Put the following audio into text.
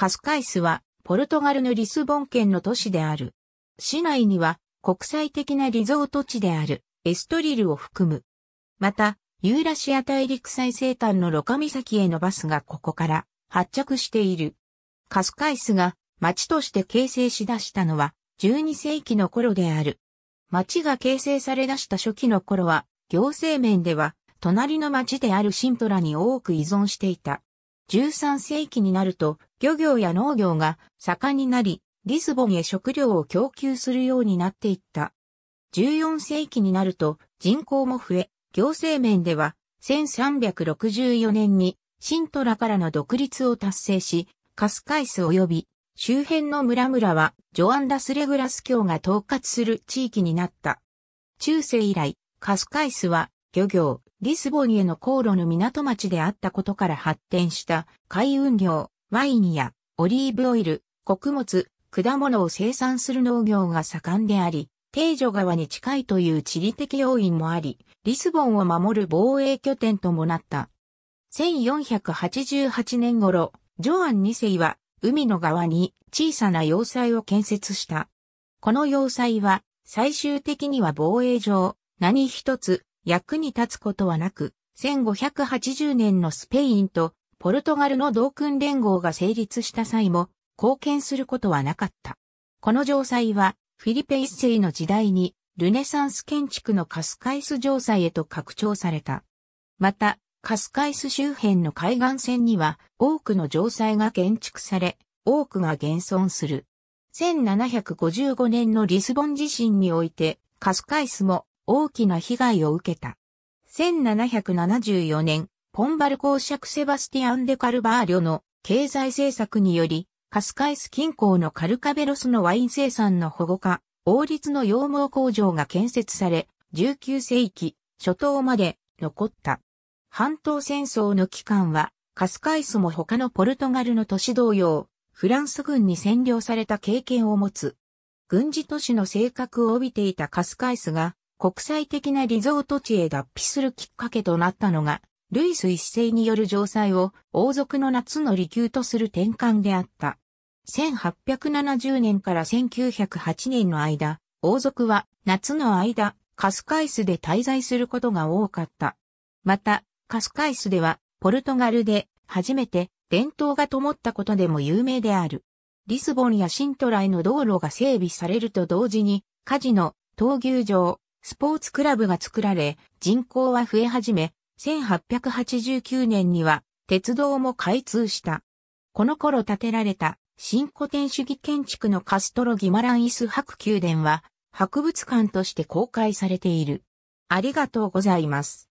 カスカイスは、ポルトガルのリスボン県の都市である。市内には、国際的なリゾート地である、エストリルを含む。また、ユーラシア大陸最西端のロカ岬へのバスがここから発着している。カスカイスが町として形成し出したのは12世紀の頃である。町が形成され出した初期の頃は行政面では隣の町であるシントラに多く依存していた。13世紀になると漁業や農業が盛んになり、リスボンへ食料を供給するようになっていった。14世紀になると人口も増え、行政面では1364年にシントラからの独立を達成し、カスカイス及び周辺の村々はジョアンダスレグラス教が統括する地域になった。中世以来、カスカイスは漁業、リスボンへの航路の港町であったことから発展した海運業、ワインやオリーブオイル、穀物、果物を生産する農業が盛んであり、定女川に近いという地理的要因もあり、リスボンを守る防衛拠点ともなった。1488年頃、ジョアン2世は海の側に小さな要塞を建設した。この要塞は最終的には防衛上何一つ役に立つことはなく、1580年のスペインとポルトガルの同訓連合が成立した際も貢献することはなかった。この城塞はフィリペ一世の時代にルネサンス建築のカスカイス城塞へと拡張された。また、カスカイス周辺の海岸線には多くの城塞が建築され、多くが現存する。1755年のリスボン地震において、カスカイスも大きな被害を受けた。1774年、ポンバル公爵セバスティアン・デ・カルバーリョの経済政策により、カスカイス近郊のカルカベロスのワイン生産の保護化、王立の羊毛工場が建設され、19世紀初頭まで残った。半島戦争の期間は、カスカイスも他のポルトガルの都市同様、フランス軍に占領された経験を持つ。軍事都市の性格を帯びていたカスカイスが、国際的なリゾート地へ脱皮するきっかけとなったのが、ルイス一世による城塞を王族の夏の離宮とする転換であった。1870年から1908年の間、王族は夏の間、カスカイスで滞在することが多かった。また、カスカイスでは、ポルトガルで初めて伝統が灯ったことでも有名である。リスボンやシントラへの道路が整備されると同時に、カジノ、闘牛場、スポーツクラブが作られ、人口は増え始め、1889年には鉄道も開通した。この頃建てられた新古典主義建築のカストロ・ギマランイス博宮殿は博物館として公開されている。ありがとうございます。